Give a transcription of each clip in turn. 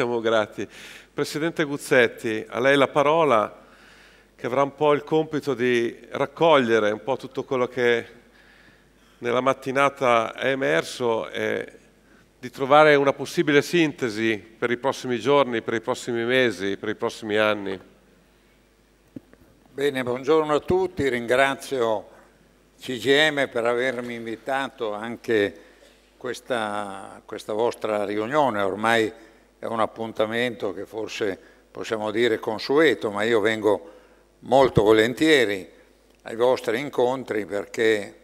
Siamo grati. Presidente Guzzetti, a lei la parola che avrà un po' il compito di raccogliere un po' tutto quello che nella mattinata è emerso e di trovare una possibile sintesi per i prossimi giorni, per i prossimi mesi, per i prossimi anni. Bene, buongiorno a tutti, ringrazio CGM per avermi invitato anche questa, questa vostra riunione, ormai è un appuntamento che forse possiamo dire consueto, ma io vengo molto volentieri ai vostri incontri perché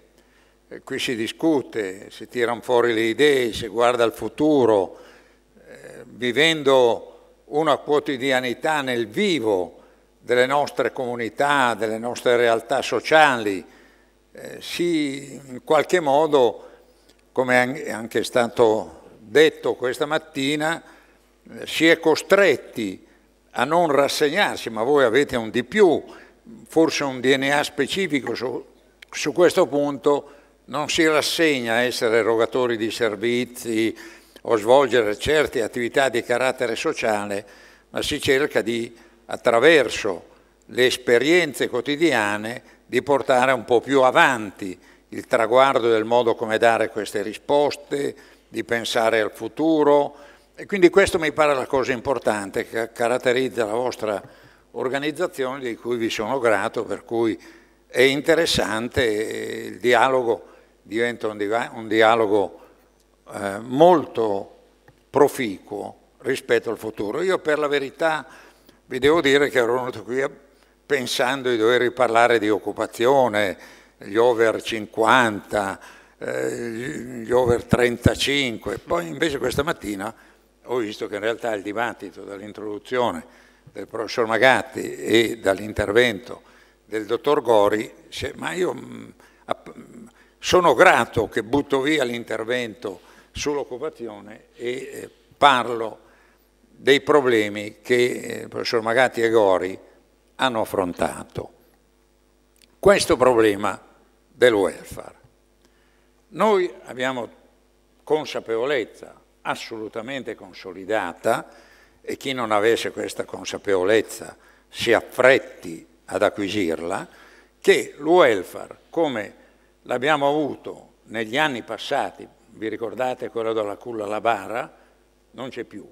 eh, qui si discute, si tirano fuori le idee, si guarda al futuro, eh, vivendo una quotidianità nel vivo delle nostre comunità, delle nostre realtà sociali, eh, si in qualche modo, come è anche stato detto questa mattina, si è costretti a non rassegnarsi, ma voi avete un di più, forse un DNA specifico su, su questo punto, non si rassegna a essere erogatori di servizi o svolgere certe attività di carattere sociale, ma si cerca di, attraverso le esperienze quotidiane, di portare un po' più avanti il traguardo del modo come dare queste risposte, di pensare al futuro, e quindi questo mi pare la cosa importante che caratterizza la vostra organizzazione di cui vi sono grato, per cui è interessante il dialogo diventa un, dialogo eh, molto proficuo rispetto al futuro. Io per la verità vi devo dire che ero venuto qui pensando di dover parlare di occupazione, gli over 50, eh, gli over 35, poi invece questa mattina ho visto che in realtà il dibattito dall'introduzione del professor Magatti e dall'intervento del dottor Gori, ma io mm, sono grato che butto via l'intervento sull'occupazione e eh, parlo dei problemi che eh, il professor Magatti e Gori hanno affrontato. Questo problema del welfare. Noi abbiamo consapevolezza, assolutamente consolidata e chi non avesse questa consapevolezza si affretti ad acquisirla, che il welfare, come l'abbiamo avuto negli anni passati, vi ricordate quello della culla alla bara, non c'è più.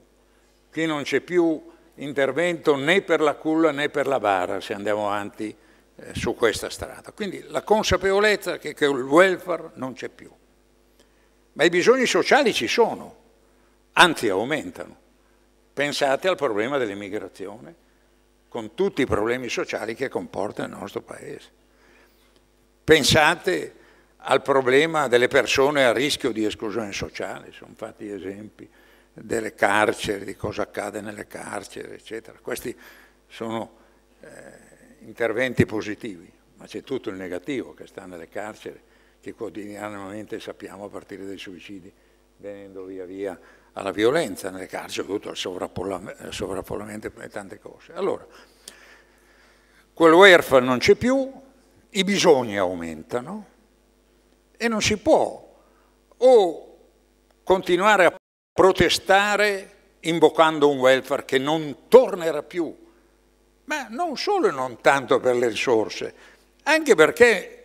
Qui non c'è più intervento né per la culla né per la bara se andiamo avanti eh, su questa strada. Quindi la consapevolezza che, che il welfare non c'è più. Ma i bisogni sociali ci sono, anzi aumentano. Pensate al problema dell'immigrazione, con tutti i problemi sociali che comporta il nostro Paese. Pensate al problema delle persone a rischio di esclusione sociale, sono fatti esempi delle carceri, di cosa accade nelle carceri, eccetera. Questi sono eh, interventi positivi, ma c'è tutto il negativo che sta nelle carceri, che quotidianamente sappiamo a partire dai suicidi, venendo via via alla violenza nelle carceri, tutto al sovrappolamento e tante cose. Allora, quel welfare non c'è più, i bisogni aumentano e non si può o continuare a protestare invocando un welfare che non tornerà più, ma non solo e non tanto per le risorse, anche perché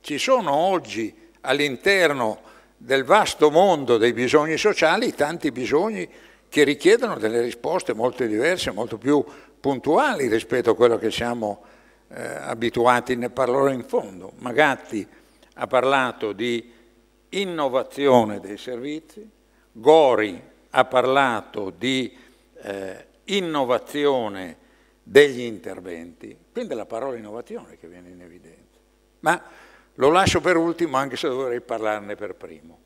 ci sono oggi all'interno del vasto mondo dei bisogni sociali tanti bisogni che richiedono delle risposte molto diverse, molto più puntuali rispetto a quello che siamo eh, abituati, ne parlerò in fondo. Magatti ha parlato di innovazione dei servizi, Gori ha parlato di eh, innovazione degli interventi, quindi la parola innovazione che viene in evidenza. Ma lo lascio per ultimo anche se dovrei parlarne per primo.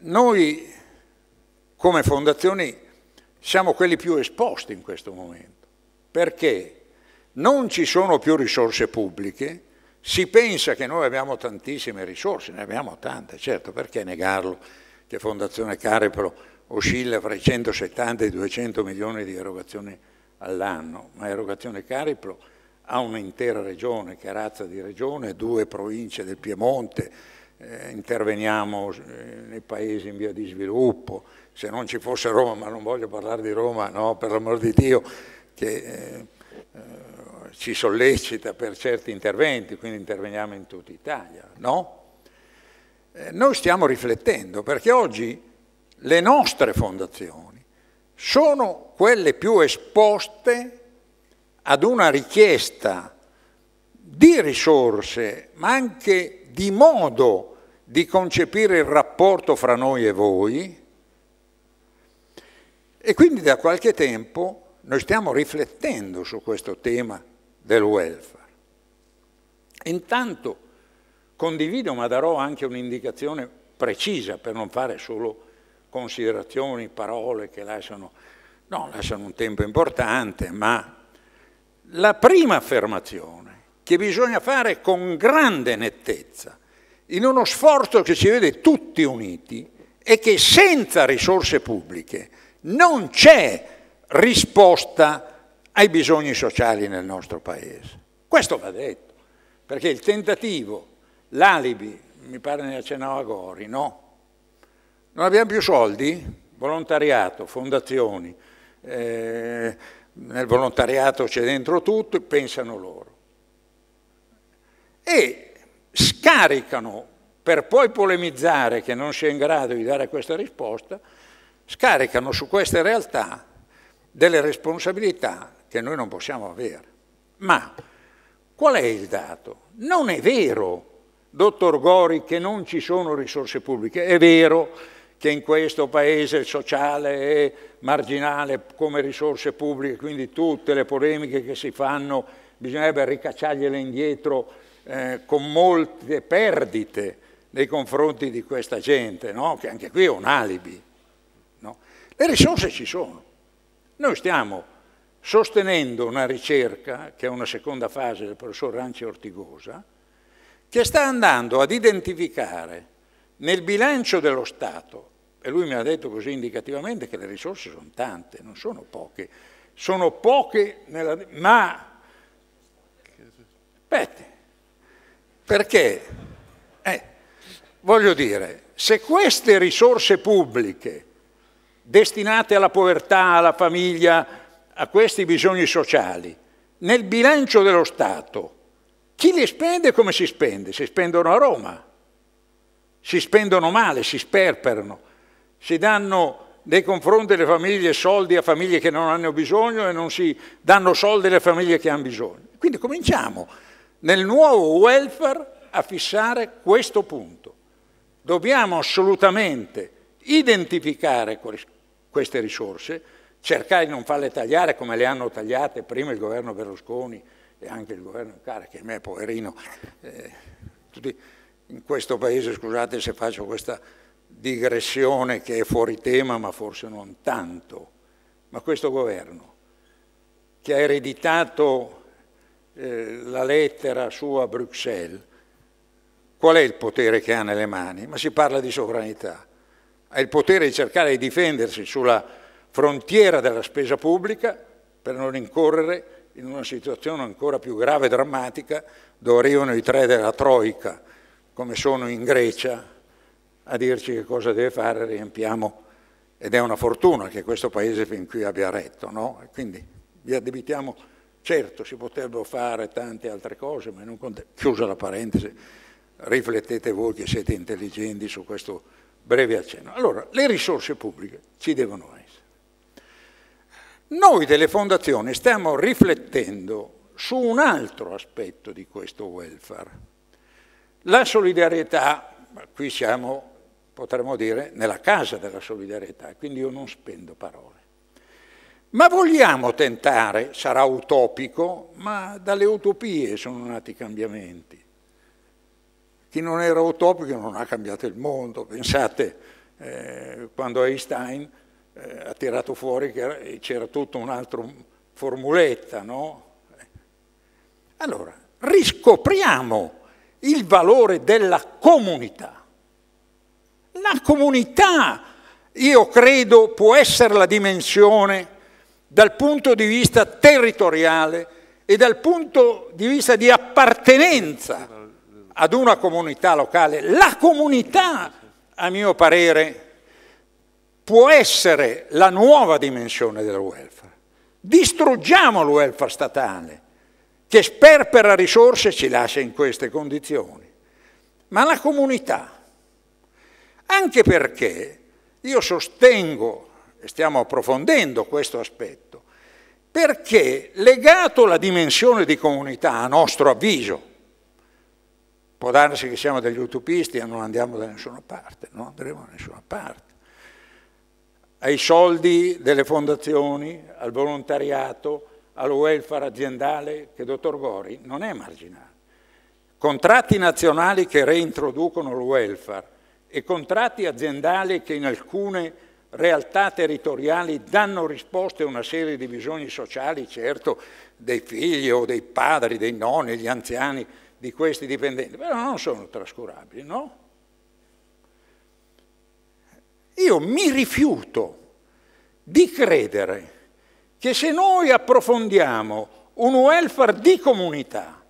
Noi come fondazioni siamo quelli più esposti in questo momento perché non ci sono più risorse pubbliche, si pensa che noi abbiamo tantissime risorse, ne abbiamo tante, certo, perché negarlo che Fondazione Carepro oscilla fra i 170 e i 200 milioni di erogazioni all'anno, ma erogazione Cariplo ha un'intera regione, che razza di regione, due province del Piemonte, eh, interveniamo eh, nei paesi in via di sviluppo, se non ci fosse Roma, ma non voglio parlare di Roma, no, per l'amor di Dio, che eh, eh, ci sollecita per certi interventi, quindi interveniamo in tutta Italia, no? Eh, noi stiamo riflettendo perché oggi le nostre fondazioni sono quelle più esposte ad una richiesta di risorse, ma anche di modo di concepire il rapporto fra noi e voi. E quindi da qualche tempo noi stiamo riflettendo su questo tema del welfare. Intanto condivido, ma darò anche un'indicazione precisa per non fare solo considerazioni, parole che lasciano, no, lasciano un tempo importante, ma la prima affermazione che bisogna fare con grande nettezza, in uno sforzo che ci vede tutti uniti, è che senza risorse pubbliche non c'è risposta ai bisogni sociali nel nostro Paese. Questo va detto, perché il tentativo, l'alibi, mi pare ne accennava Gori, no? Non abbiamo più soldi? Volontariato, fondazioni, eh, nel volontariato c'è dentro tutto, pensano loro. E scaricano, per poi polemizzare che non si è in grado di dare questa risposta, scaricano su queste realtà delle responsabilità che noi non possiamo avere. Ma qual è il dato? Non è vero, dottor Gori, che non ci sono risorse pubbliche, è vero che in questo paese sociale è marginale come risorse pubbliche, quindi tutte le polemiche che si fanno bisognerebbe ricacciargliele indietro eh, con molte perdite nei confronti di questa gente, no? che anche qui è un alibi. No? Le risorse ci sono. Noi stiamo sostenendo una ricerca, che è una seconda fase del professor Ranci Ortigosa, che sta andando ad identificare nel bilancio dello Stato e lui mi ha detto così indicativamente che le risorse sono tante, non sono poche. Sono poche, nella, ma... Aspetta, perché? Eh, voglio dire, se queste risorse pubbliche destinate alla povertà, alla famiglia, a questi bisogni sociali, nel bilancio dello Stato, chi le spende e come si spende? Si spendono a Roma, si spendono male, si sperperano si danno nei confronti delle famiglie soldi a famiglie che non hanno bisogno e non si danno soldi alle famiglie che hanno bisogno. Quindi cominciamo nel nuovo welfare a fissare questo punto. Dobbiamo assolutamente identificare queste risorse, cercare di non farle tagliare come le hanno tagliate prima il governo Berlusconi e anche il governo Cara, che a me poverino, eh, in questo paese, scusate se faccio questa digressione che è fuori tema, ma forse non tanto, ma questo governo che ha ereditato eh, la lettera sua a Bruxelles, qual è il potere che ha nelle mani? Ma si parla di sovranità. Ha il potere di cercare di difendersi sulla frontiera della spesa pubblica per non incorrere in una situazione ancora più grave e drammatica dove arrivano i tre della Troica, come sono in Grecia, a dirci che cosa deve fare, riempiamo, ed è una fortuna che questo Paese fin qui abbia retto, no? Quindi vi addebitiamo, certo si potrebbero fare tante altre cose, ma non con... chiusa la parentesi, riflettete voi che siete intelligenti su questo breve accenno. Allora, le risorse pubbliche ci devono essere. Noi delle fondazioni stiamo riflettendo su un altro aspetto di questo welfare. La solidarietà, qui siamo potremmo dire, nella casa della solidarietà, quindi io non spendo parole. Ma vogliamo tentare, sarà utopico, ma dalle utopie sono nati i cambiamenti. Chi non era utopico non ha cambiato il mondo, pensate eh, quando Einstein eh, ha tirato fuori che c'era tutta un'altra formuletta, no? Allora, riscopriamo il valore della comunità la comunità, io credo, può essere la dimensione dal punto di vista territoriale e dal punto di vista di appartenenza ad una comunità locale. La comunità, a mio parere, può essere la nuova dimensione del welfare. Distruggiamo il welfare statale che sperpera risorse e ci lascia in queste condizioni. Ma la comunità anche perché io sostengo, e stiamo approfondendo questo aspetto, perché legato alla dimensione di comunità, a nostro avviso, può darsi che siamo degli utopisti e non andiamo da nessuna parte, non andremo da nessuna parte. Ai soldi delle fondazioni, al volontariato, al welfare aziendale che dottor Gori non è marginale. Contratti nazionali che reintroducono il welfare, e contratti aziendali che in alcune realtà territoriali danno risposte a una serie di bisogni sociali, certo, dei figli o dei padri, dei nonni, degli anziani, di questi dipendenti, però non sono trascurabili, no? Io mi rifiuto di credere che se noi approfondiamo un welfare di comunità,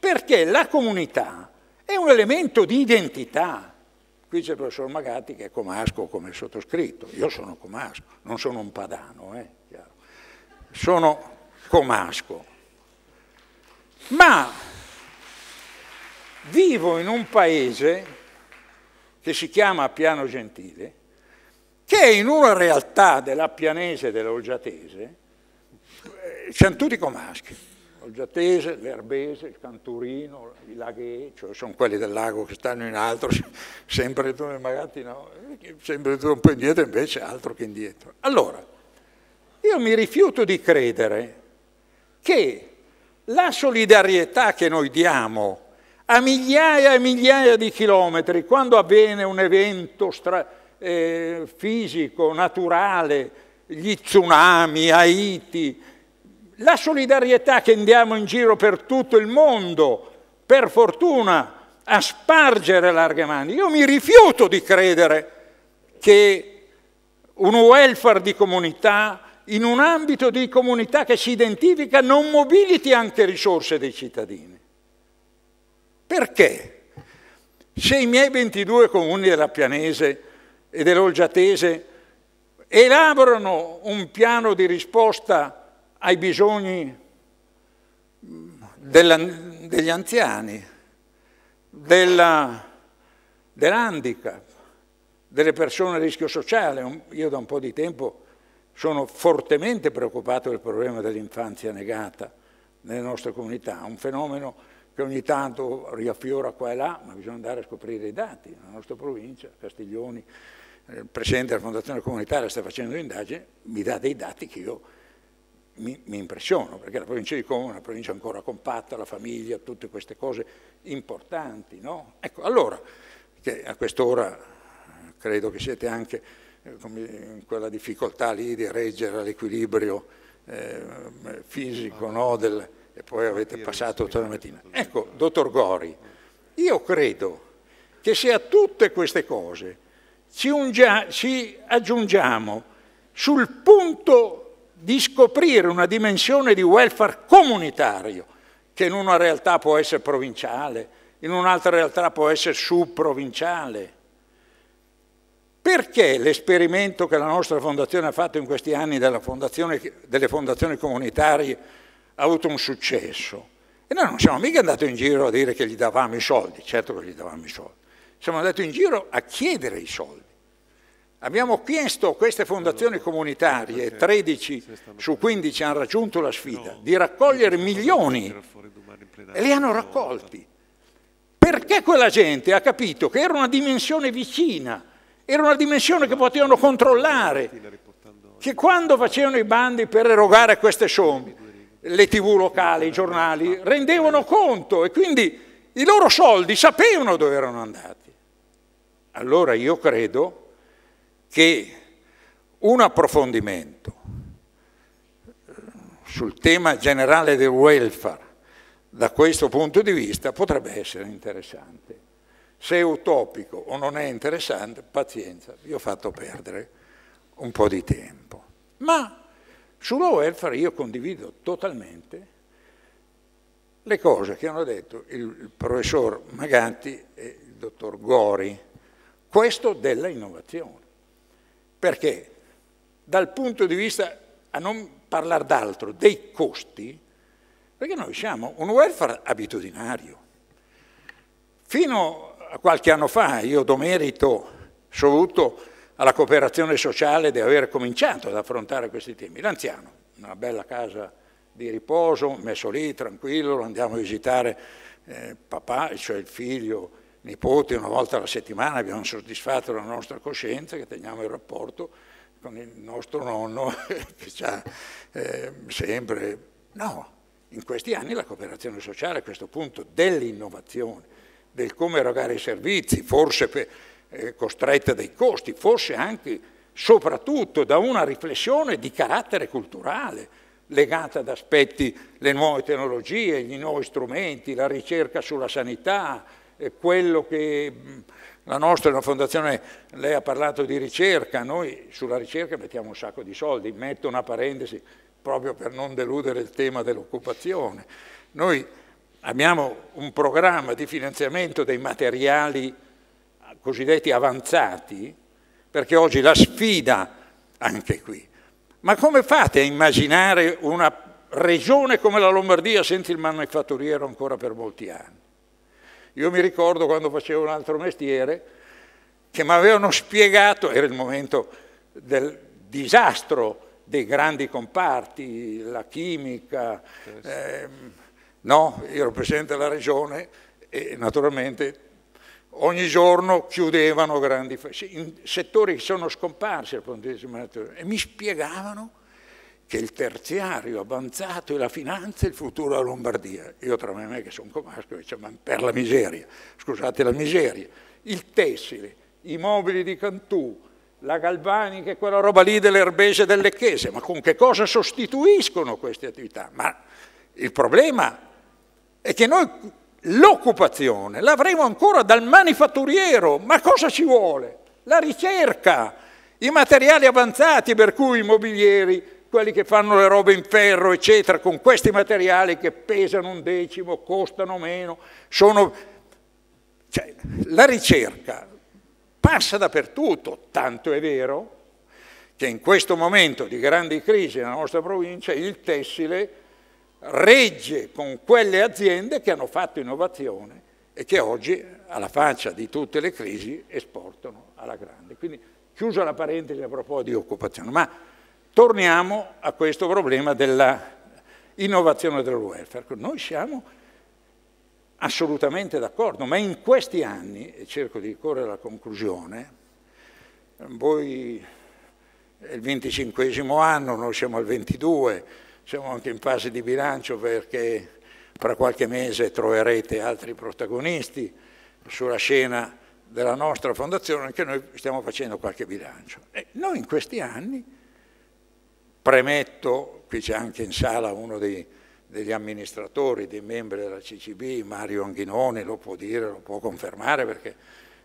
perché la comunità è un elemento di identità, Qui c'è il professor Magatti che è comasco come il sottoscritto, io sono comasco, non sono un padano, eh? sono comasco. Ma vivo in un paese che si chiama Piano Gentile, che è in una realtà della pianese e dell'olgiatese, eh, siamo tutti comaschi il Giatese, l'Erbese, il Canturino, i laghi, cioè sono quelli del lago che stanno in alto, sempre tu magari no, sempre tu un po' indietro, invece altro che indietro. Allora, io mi rifiuto di credere che la solidarietà che noi diamo a migliaia e migliaia di chilometri, quando avviene un evento eh, fisico, naturale, gli tsunami, Haiti, la solidarietà che andiamo in giro per tutto il mondo, per fortuna, a spargere larghe mani. Io mi rifiuto di credere che un welfare di comunità in un ambito di comunità che si identifica non mobiliti anche risorse dei cittadini. Perché? Se i miei 22 comuni della Pianese e dell'Olgiatese elaborano un piano di risposta ai bisogni della, degli anziani, dell'handicap, delle persone a rischio sociale. Io da un po' di tempo sono fortemente preoccupato del problema dell'infanzia negata nelle nostre comunità, un fenomeno che ogni tanto riaffiora qua e là, ma bisogna andare a scoprire i dati. La nostra provincia, Castiglioni, eh, il Presidente della Fondazione Comunitaria sta facendo un'indagine, mi dà dei dati che io mi, mi impressiono, perché la provincia di Como è una provincia ancora compatta, la famiglia, tutte queste cose importanti, no? Ecco, allora, che a quest'ora eh, credo che siete anche eh, in quella difficoltà lì di reggere l'equilibrio eh, fisico, no? Del, e poi avete passato tutta la mattina. Ecco, dottor Gori, io credo che se a tutte queste cose ci, ungia, ci aggiungiamo sul punto di scoprire una dimensione di welfare comunitario, che in una realtà può essere provinciale, in un'altra realtà può essere subprovinciale. Perché l'esperimento che la nostra fondazione ha fatto in questi anni fondazione, delle fondazioni comunitarie ha avuto un successo? E noi non siamo mica andati in giro a dire che gli davamo i soldi, certo che gli davamo i soldi, siamo andati in giro a chiedere i soldi. Abbiamo chiesto a queste fondazioni comunitarie, 13 su 15 hanno raggiunto la sfida, di raccogliere milioni e li hanno raccolti. Perché quella gente ha capito che era una dimensione vicina, era una dimensione che potevano controllare, che quando facevano i bandi per erogare queste somme, le tv locali, i giornali, rendevano certo. conto e quindi i loro soldi sapevano dove erano andati. Allora io credo che un approfondimento sul tema generale del welfare da questo punto di vista potrebbe essere interessante. Se è utopico o non è interessante, pazienza, vi ho fatto perdere un po' di tempo. Ma sullo welfare io condivido totalmente le cose che hanno detto il professor Maganti e il dottor Gori, questo della innovazione. Perché dal punto di vista, a non parlare d'altro, dei costi, perché noi siamo un welfare abitudinario. Fino a qualche anno fa io do merito assoluto alla cooperazione sociale di aver cominciato ad affrontare questi temi. L'anziano, una bella casa di riposo, messo lì tranquillo, lo andiamo a visitare eh, papà, cioè il figlio, nipoti una volta alla settimana abbiamo soddisfatto la nostra coscienza, che teniamo il rapporto con il nostro nonno che ci ha eh, sempre... No, in questi anni la cooperazione sociale a questo punto dell'innovazione, del come erogare i servizi, forse per, eh, costretta dai costi, forse anche soprattutto da una riflessione di carattere culturale legata ad aspetti, le nuove tecnologie, gli nuovi strumenti, la ricerca sulla sanità, quello che la nostra è una fondazione, lei ha parlato di ricerca, noi sulla ricerca mettiamo un sacco di soldi, metto una parentesi proprio per non deludere il tema dell'occupazione. Noi abbiamo un programma di finanziamento dei materiali ah, cosiddetti avanzati, perché oggi la sfida anche qui. Ma come fate a immaginare una regione come la Lombardia senza il manifatturiero ancora per molti anni? Io mi ricordo quando facevo un altro mestiere che mi avevano spiegato, era il momento del disastro dei grandi comparti, la chimica, ehm, no? Io ero presidente della regione e naturalmente ogni giorno chiudevano grandi in settori che sono scomparsi dal punto di vista e mi spiegavano che il terziario avanzato e la finanza è il futuro della Lombardia. Io tra me e me che sono comasco dice, diciamo, ma per la miseria, scusate la miseria, il tessile, i mobili di Cantù, la galvanica e quella roba lì dell'erbese e del lecchese, ma con che cosa sostituiscono queste attività? Ma il problema è che noi l'occupazione l'avremo ancora dal manifatturiero, ma cosa ci vuole? La ricerca, i materiali avanzati per cui i mobilieri, quelli che fanno le robe in ferro, eccetera, con questi materiali che pesano un decimo, costano meno, sono... Cioè, la ricerca passa dappertutto, tanto è vero che in questo momento di grandi crisi nella nostra provincia il tessile regge con quelle aziende che hanno fatto innovazione e che oggi, alla faccia di tutte le crisi, esportano alla grande. Quindi, chiusa la parentesi a proposito di occupazione, ma Torniamo a questo problema dell'innovazione del welfare. Noi siamo assolutamente d'accordo, ma in questi anni, e cerco di correre alla conclusione, voi è il 25 anno, noi siamo al 22, siamo anche in fase di bilancio perché fra qualche mese troverete altri protagonisti sulla scena della nostra fondazione, anche noi stiamo facendo qualche bilancio. E noi in questi anni Premetto, qui c'è anche in sala uno dei, degli amministratori, dei membri della CCB, Mario Anghinoni lo può dire, lo può confermare perché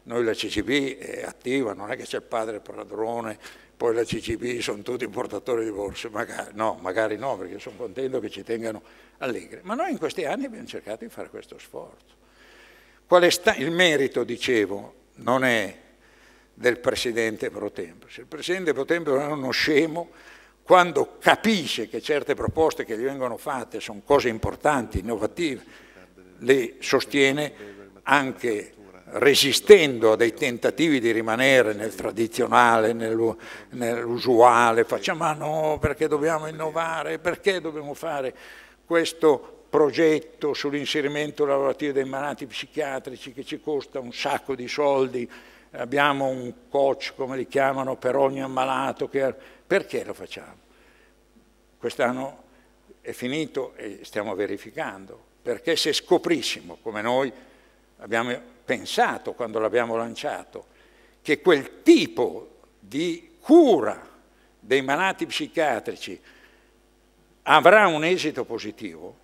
noi la CCB è attiva, non è che c'è il padre padrone, poi la CCB sono tutti portatori di borse, magari, no, magari no, perché sono contento che ci tengano allegri. Ma noi in questi anni abbiamo cercato di fare questo sforzo. Sta, il merito, dicevo, non è del Presidente Pro Tempore. Se il Presidente Pro Tempore non è uno scemo, quando capisce che certe proposte che gli vengono fatte sono cose importanti, innovative, le sostiene anche resistendo a dei tentativi di rimanere nel tradizionale, nell'usuale, facciamo ma no perché dobbiamo innovare, perché dobbiamo fare questo progetto sull'inserimento lavorativo dei malati psichiatrici che ci costa un sacco di soldi, abbiamo un coach come li chiamano per ogni ammalato che perché lo facciamo? Quest'anno è finito e stiamo verificando, perché se scoprissimo, come noi abbiamo pensato quando l'abbiamo lanciato, che quel tipo di cura dei malati psichiatrici avrà un esito positivo,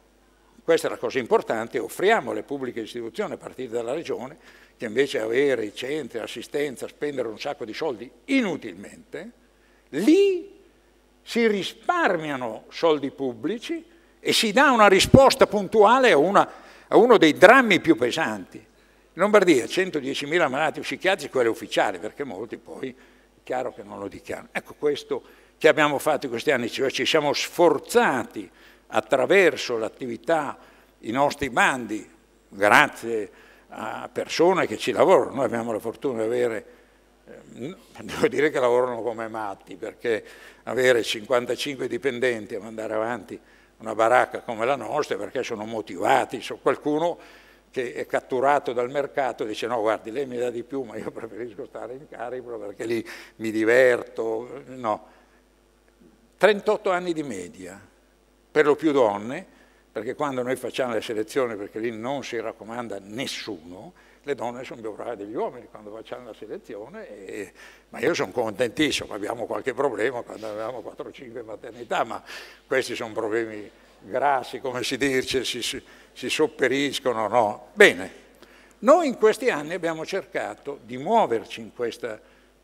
questa è la cosa importante, offriamo alle pubbliche istituzioni a partire dalla regione, che invece avere i centri, assistenza, spendere un sacco di soldi inutilmente, Lì si risparmiano soldi pubblici e si dà una risposta puntuale a, una, a uno dei drammi più pesanti. In Lombardia 110.000 malati psichiatrici, quello è ufficiale, perché molti poi è chiaro che non lo dichiarano. Ecco questo che abbiamo fatto in questi anni, cioè ci siamo sforzati attraverso l'attività, i nostri bandi, grazie a persone che ci lavorano, noi abbiamo la fortuna di avere Ehm, devo dire che lavorano come matti, perché avere 55 dipendenti e mandare avanti una baracca come la nostra, perché sono motivati, so qualcuno che è catturato dal mercato dice no guardi lei mi dà di più ma io preferisco stare in carico perché lì mi diverto, no. 38 anni di media, per lo più donne, perché quando noi facciamo le selezioni, perché lì non si raccomanda nessuno, le donne sono più brave degli uomini quando facciamo la selezione, e, ma io sono contentissimo, abbiamo qualche problema quando avevamo 4-5 maternità, ma questi sono problemi grassi, come si dice, si, si, si sopperiscono, no? Bene, noi in questi anni abbiamo cercato di muoverci in questa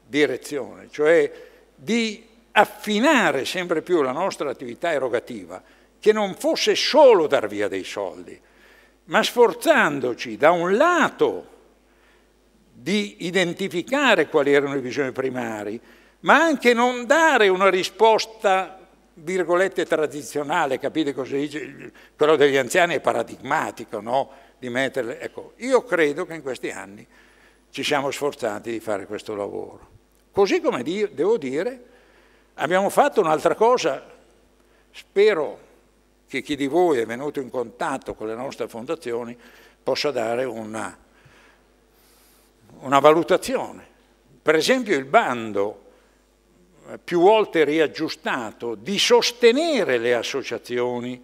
direzione, cioè di affinare sempre più la nostra attività erogativa, che non fosse solo dar via dei soldi, ma sforzandoci da un lato di identificare quali erano i bisogni primari, ma anche non dare una risposta virgolette tradizionale, capite cosa dice? Quello degli anziani è paradigmatico, no? Di metterle. Ecco, io credo che in questi anni ci siamo sforzati di fare questo lavoro. Così come devo dire, abbiamo fatto un'altra cosa, spero che chi di voi è venuto in contatto con le nostre fondazioni possa dare una una valutazione. Per esempio il bando eh, più volte riaggiustato di sostenere le associazioni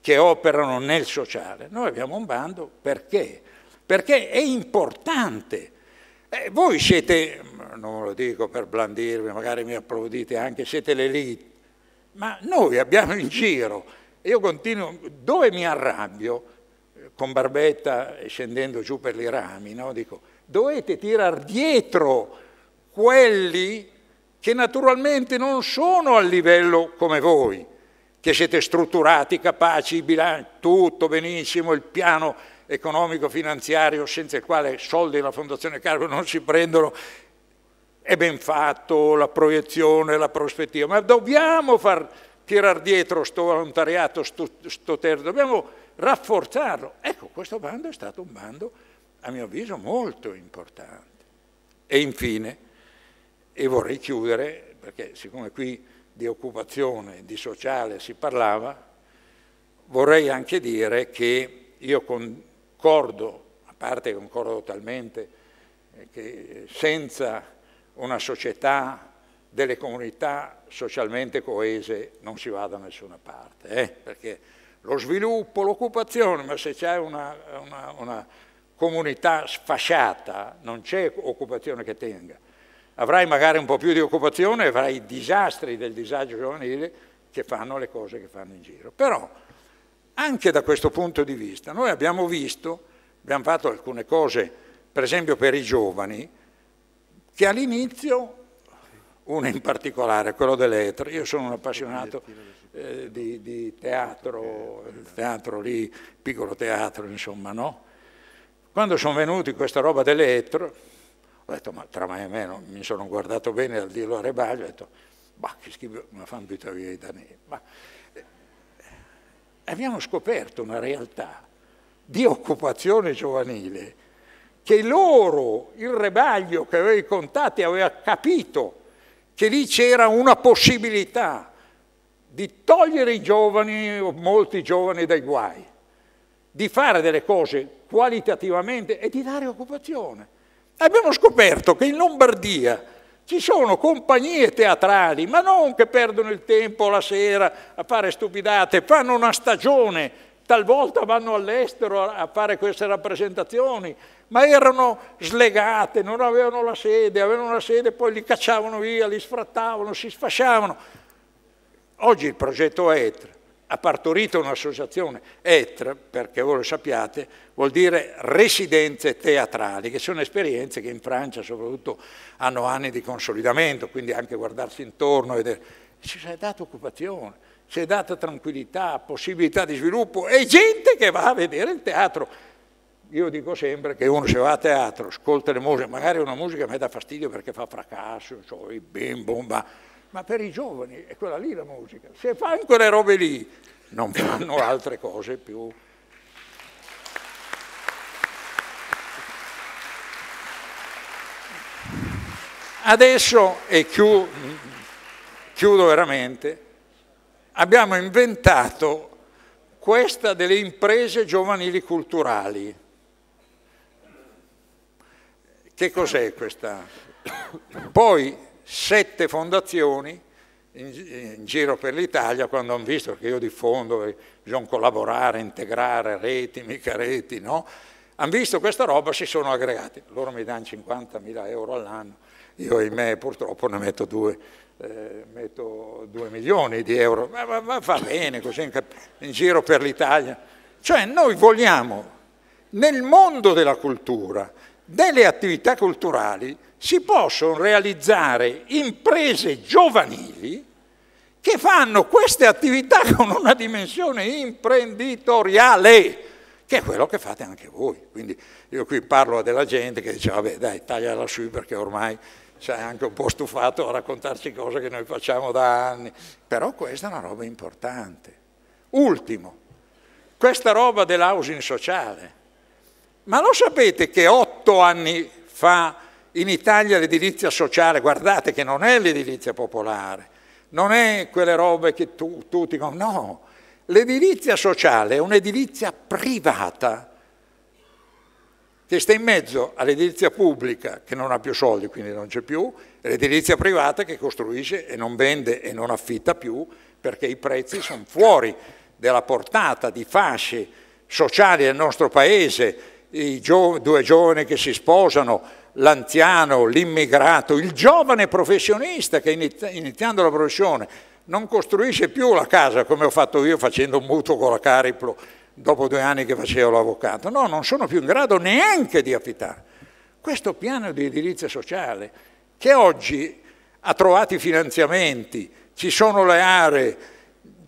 che operano nel sociale. Noi abbiamo un bando perché? Perché è importante. Eh, voi siete, mm, non lo dico per blandirvi, magari mi applaudite anche, siete l'elite, ma noi abbiamo in giro, io continuo, dove mi arrabbio, eh, con Barbetta scendendo giù per i rami, no? dico, dovete tirar dietro quelli che naturalmente non sono al livello come voi, che siete strutturati, capaci, bilanci, tutto benissimo, il piano economico-finanziario senza il quale soldi della Fondazione Carlo non si prendono, è ben fatto, la proiezione, la prospettiva, ma dobbiamo far tirare dietro sto volontariato, sto, sto terzo, dobbiamo rafforzarlo. Ecco, questo bando è stato un bando a mio avviso molto importante. E infine, e vorrei chiudere, perché siccome qui di occupazione, di sociale si parlava, vorrei anche dire che io concordo, a parte concordo totalmente, eh, che senza una società delle comunità socialmente coese non si va da nessuna parte, eh? perché lo sviluppo, l'occupazione, ma se c'è una, una, una comunità sfasciata, non c'è occupazione che tenga. Avrai magari un po' più di occupazione, avrai i disastri del disagio giovanile che fanno le cose che fanno in giro. Però anche da questo punto di vista noi abbiamo visto, abbiamo fatto alcune cose, per esempio per i giovani, che all'inizio, uno in particolare, quello dell'Etra, io sono un appassionato eh, di, di teatro, il teatro lì, piccolo teatro insomma, no? Quando sono venuti questa roba dell'elettro, ho detto, ma tra me e me non mi sono guardato bene al dirlo a Rebaglio, ho detto, ma che schifo, ma fanno buttare via i danesi. Ma, eh, abbiamo scoperto una realtà di occupazione giovanile che loro, il Rebaglio che aveva i contatti, aveva capito che lì c'era una possibilità di togliere i giovani, o molti giovani dai guai di fare delle cose qualitativamente e di dare occupazione. Abbiamo scoperto che in Lombardia ci sono compagnie teatrali, ma non che perdono il tempo la sera a fare stupidate, fanno una stagione, talvolta vanno all'estero a fare queste rappresentazioni, ma erano slegate, non avevano la sede, avevano la sede, poi li cacciavano via, li sfrattavano, si sfasciavano. Oggi il progetto ETRE ha partorito un'associazione, ETR, perché voi lo sappiate, vuol dire residenze teatrali, che sono esperienze che in Francia soprattutto hanno anni di consolidamento, quindi anche guardarsi intorno e vedere, ci si è data occupazione, ci è data tranquillità, possibilità di sviluppo e gente che va a vedere il teatro. Io dico sempre che uno se va a teatro, ascolta le musiche, magari una musica mi dà fastidio perché fa fracasso, so, bim, bomba, ma per i giovani è quella lì la musica. Se fanno quelle robe lì, non fanno altre cose più. Adesso, e chiudo, chiudo veramente, abbiamo inventato questa delle imprese giovanili culturali. Che cos'è questa? Poi sette fondazioni in, in giro per l'Italia quando hanno visto che io diffondo, che eh, bisogna collaborare, integrare, reti, mica reti, no? Hanno visto questa roba, si sono aggregati. Loro mi danno 50.000 euro all'anno, io ahimè purtroppo ne metto 2 eh, milioni di euro, ma, ma, ma va bene così in, in giro per l'Italia. Cioè noi vogliamo nel mondo della cultura, delle attività culturali, si possono realizzare imprese giovanili che fanno queste attività con una dimensione imprenditoriale, che è quello che fate anche voi. Quindi io qui parlo a della gente che dice, vabbè dai, tagliala su perché ormai sei anche un po' stufato a raccontarci cose che noi facciamo da anni. Però questa è una roba importante. Ultimo, questa roba dell'housing sociale. Ma lo sapete che otto anni fa in Italia l'edilizia sociale, guardate che non è l'edilizia popolare, non è quelle robe che tu, tu ti... No, l'edilizia sociale è un'edilizia privata che sta in mezzo all'edilizia pubblica che non ha più soldi, quindi non c'è più, e l'edilizia privata che costruisce e non vende e non affitta più perché i prezzi sono fuori della portata di fasce sociali del nostro paese, i gio due giovani che si sposano, l'anziano, l'immigrato, il giovane professionista che iniziando la professione non costruisce più la casa come ho fatto io facendo un mutuo con la Cariplo dopo due anni che facevo l'avvocato. No, non sono più in grado neanche di affittare. Questo piano di edilizia sociale che oggi ha trovato i finanziamenti, ci sono le aree,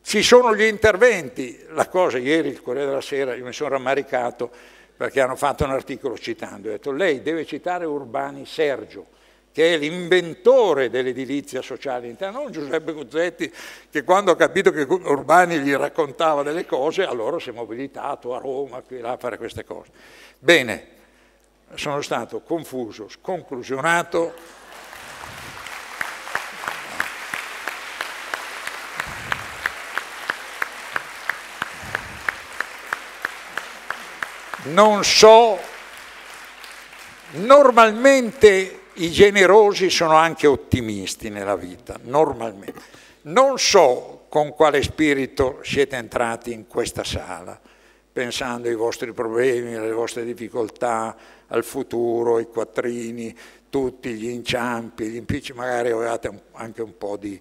ci sono gli interventi. La cosa ieri, il Corriere della Sera, io mi sono rammaricato, perché hanno fatto un articolo citando, ho detto lei deve citare Urbani Sergio, che è l'inventore dell'edilizia sociale in Italia, non Giuseppe Guzzetti, che quando ha capito che Urbani gli raccontava delle cose, allora si è mobilitato a Roma, qui là, a fare queste cose. Bene, sono stato confuso, sconclusionato non so, normalmente i generosi sono anche ottimisti nella vita, normalmente. Non so con quale spirito siete entrati in questa sala, pensando ai vostri problemi, alle vostre difficoltà, al futuro, ai quattrini, tutti gli inciampi, gli impicci, magari avevate anche un po' di,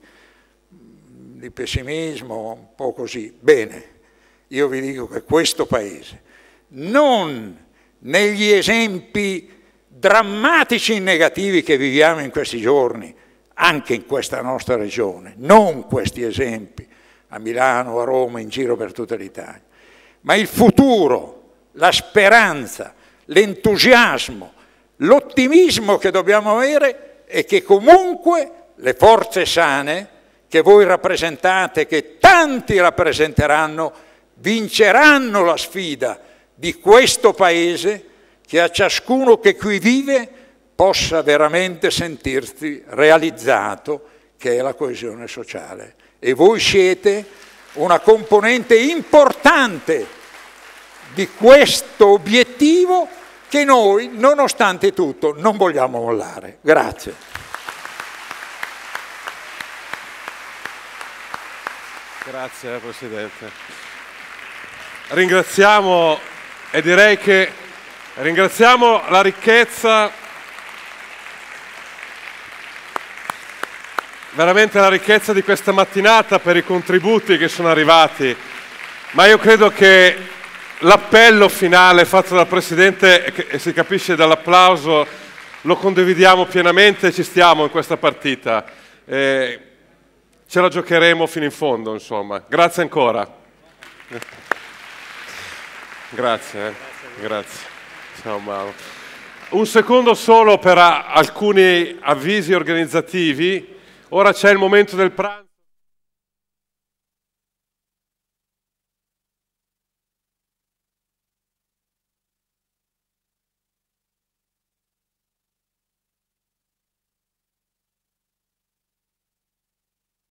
di pessimismo, un po' così. Bene, io vi dico che questo Paese non negli esempi drammatici e negativi che viviamo in questi giorni, anche in questa nostra regione, non questi esempi a Milano, a Roma, in giro per tutta l'Italia, ma il futuro, la speranza, l'entusiasmo, l'ottimismo che dobbiamo avere e che comunque le forze sane che voi rappresentate, che tanti rappresenteranno, vinceranno la sfida di questo Paese che a ciascuno che qui vive possa veramente sentirsi realizzato, che è la coesione sociale. E voi siete una componente importante di questo obiettivo che noi, nonostante tutto, non vogliamo mollare. Grazie. Grazie Presidente. Ringraziamo e direi che ringraziamo la ricchezza, veramente la ricchezza di questa mattinata per i contributi che sono arrivati, ma io credo che l'appello finale fatto dal Presidente, e si capisce dall'applauso, lo condividiamo pienamente e ci stiamo in questa partita. Eh, ce la giocheremo fino in fondo, insomma. Grazie ancora. Grazie, eh. grazie. Ciao Mauro. Un secondo solo per alcuni avvisi organizzativi. Ora c'è il momento del pranzo.